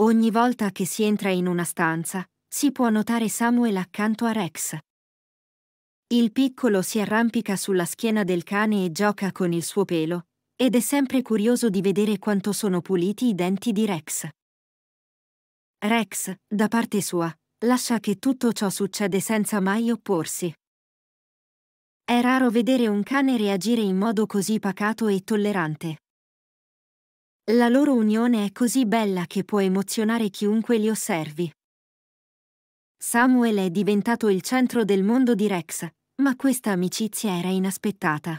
Ogni volta che si entra in una stanza, si può notare Samuel accanto a Rex. Il piccolo si arrampica sulla schiena del cane e gioca con il suo pelo, ed è sempre curioso di vedere quanto sono puliti i denti di Rex. Rex, da parte sua, lascia che tutto ciò succede senza mai opporsi. È raro vedere un cane reagire in modo così pacato e tollerante. La loro unione è così bella che può emozionare chiunque li osservi. Samuel è diventato il centro del mondo di Rex, ma questa amicizia era inaspettata.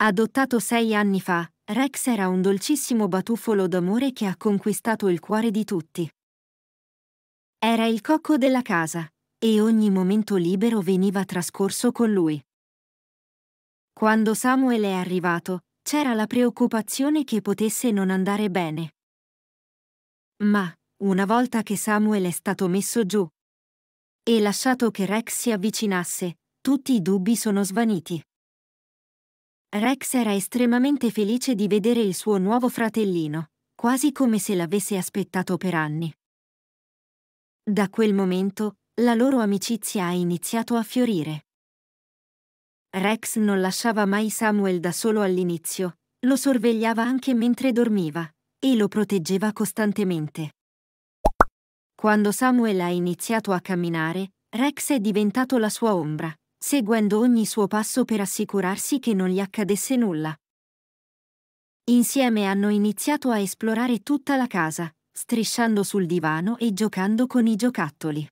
Adottato sei anni fa, Rex era un dolcissimo batuffolo d'amore che ha conquistato il cuore di tutti. Era il cocco della casa, e ogni momento libero veniva trascorso con lui. Quando Samuel è arrivato, c'era la preoccupazione che potesse non andare bene. Ma, una volta che Samuel è stato messo giù e lasciato che Rex si avvicinasse, tutti i dubbi sono svaniti. Rex era estremamente felice di vedere il suo nuovo fratellino, quasi come se l'avesse aspettato per anni. Da quel momento, la loro amicizia ha iniziato a fiorire. Rex non lasciava mai Samuel da solo all'inizio, lo sorvegliava anche mentre dormiva e lo proteggeva costantemente. Quando Samuel ha iniziato a camminare, Rex è diventato la sua ombra, seguendo ogni suo passo per assicurarsi che non gli accadesse nulla. Insieme hanno iniziato a esplorare tutta la casa, strisciando sul divano e giocando con i giocattoli.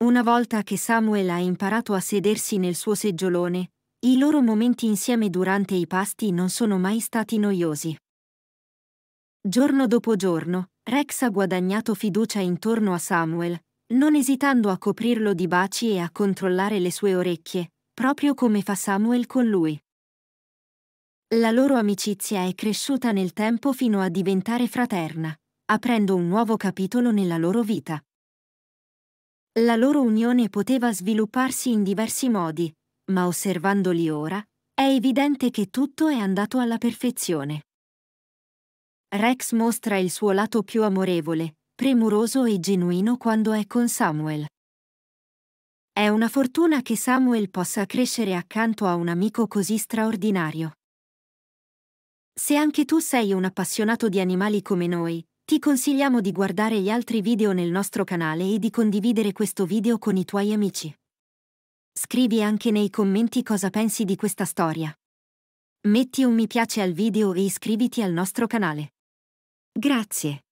Una volta che Samuel ha imparato a sedersi nel suo seggiolone, i loro momenti insieme durante i pasti non sono mai stati noiosi. Giorno dopo giorno, Rex ha guadagnato fiducia intorno a Samuel, non esitando a coprirlo di baci e a controllare le sue orecchie, proprio come fa Samuel con lui. La loro amicizia è cresciuta nel tempo fino a diventare fraterna, aprendo un nuovo capitolo nella loro vita. La loro unione poteva svilupparsi in diversi modi, ma osservandoli ora, è evidente che tutto è andato alla perfezione. Rex mostra il suo lato più amorevole, premuroso e genuino quando è con Samuel. È una fortuna che Samuel possa crescere accanto a un amico così straordinario. Se anche tu sei un appassionato di animali come noi, ti consigliamo di guardare gli altri video nel nostro canale e di condividere questo video con i tuoi amici. Scrivi anche nei commenti cosa pensi di questa storia. Metti un mi piace al video e iscriviti al nostro canale. Grazie.